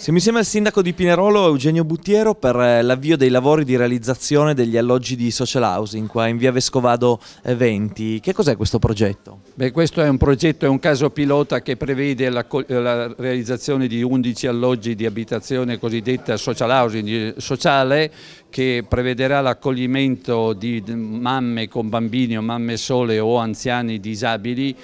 Se mi sembra il sindaco di Pinerolo Eugenio Buttiero per eh, l'avvio dei lavori di realizzazione degli alloggi di social housing qua in via Vescovado 20. Eh, che cos'è questo progetto? Beh, questo è un progetto, è un caso pilota che prevede la, la realizzazione di 11 alloggi di abitazione cosiddetta social housing eh, sociale che prevederà l'accoglimento di mamme con bambini o mamme sole o anziani disabili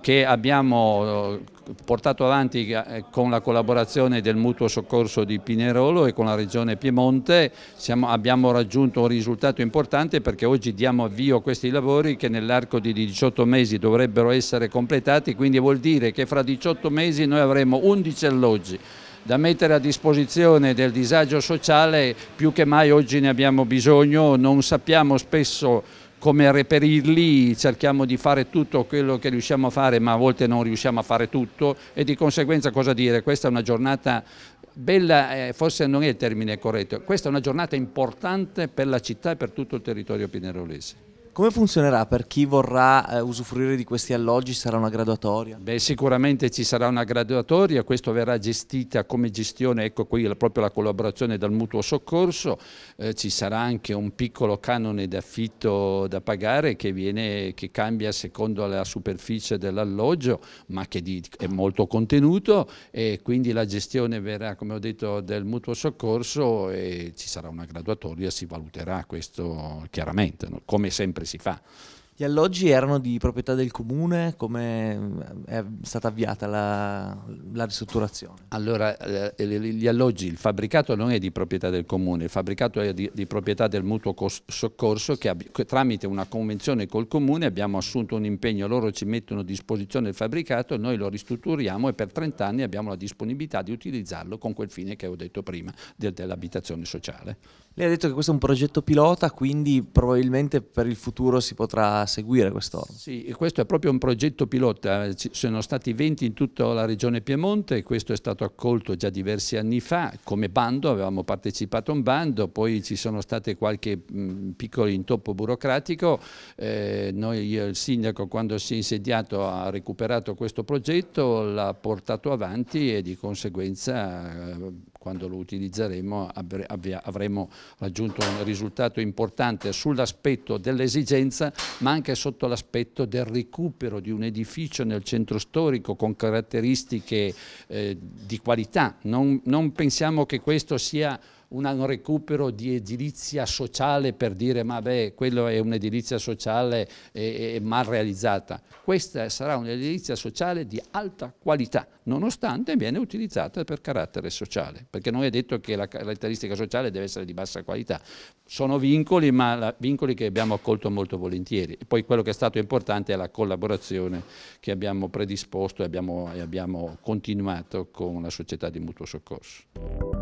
che abbiamo eh, portato avanti eh, con la collaborazione del Mutuo Soccorso di Pinerolo e con la Regione Piemonte Siamo, abbiamo raggiunto un risultato importante perché oggi diamo avvio a questi lavori che nell'arco di 18 mesi dovrebbero essere completati quindi vuol dire che fra 18 mesi noi avremo 11 alloggi da mettere a disposizione del disagio sociale più che mai oggi ne abbiamo bisogno, non sappiamo spesso come reperirli, cerchiamo di fare tutto quello che riusciamo a fare, ma a volte non riusciamo a fare tutto e di conseguenza cosa dire? Questa è una giornata bella, eh, forse non è il termine corretto, questa è una giornata importante per la città e per tutto il territorio pinerolese. Come funzionerà per chi vorrà eh, usufruire di questi alloggi? Sarà una graduatoria? Beh, sicuramente ci sarà una graduatoria, questo verrà gestita come gestione, ecco qui proprio la collaborazione dal mutuo soccorso, eh, ci sarà anche un piccolo canone d'affitto da pagare che, viene, che, cambia secondo la superficie dell'alloggio, ma che di, è molto contenuto e quindi la gestione verrà, come ho detto, del mutuo soccorso e ci sarà una graduatoria, si valuterà questo chiaramente, no? come sempre si Gli alloggi erano di proprietà del comune? Come eh, è stata avviata la, la ristrutturazione? Allora, eh, gli alloggi, il fabbricato non è di proprietà del comune, il fabbricato è di, di proprietà del mutuo soccorso che, che, tramite una convenzione col comune abbiamo assunto un impegno, loro ci mettono a disposizione il fabbricato, noi lo ristrutturiamo e per 30 anni abbiamo la disponibilità di utilizzarlo con quel fine che ho detto prima del, dell'abitazione sociale. Lei ha detto che questo è un progetto pilota, quindi probabilmente per il futuro si potrà seguire quest'oro. Sì, questo è proprio un progetto pilota, ci sono stati 20 in tutta la regione Piemonte, questo è stato accolto già diversi anni fa come bando, avevamo partecipato a un bando, poi ci sono state qualche piccolo intoppo burocratico, eh, noi, il sindaco quando si è insediato ha recuperato questo progetto, l'ha portato avanti e di conseguenza eh, quando lo utilizzeremo avremo raggiunto un risultato importante sull'aspetto dell'esigenza ma anche sotto l'aspetto del recupero di un edificio nel centro storico con caratteristiche eh, di qualità. Non, non pensiamo che questo sia un recupero di edilizia sociale per dire ma beh, quello è un'edilizia sociale e, e mal realizzata. Questa sarà un'edilizia sociale di alta qualità, nonostante viene utilizzata per carattere sociale, perché non è detto che la caratteristica sociale deve essere di bassa qualità. Sono vincoli, ma la, vincoli che abbiamo accolto molto volentieri. E poi quello che è stato importante è la collaborazione che abbiamo predisposto e abbiamo, e abbiamo continuato con la società di mutuo soccorso.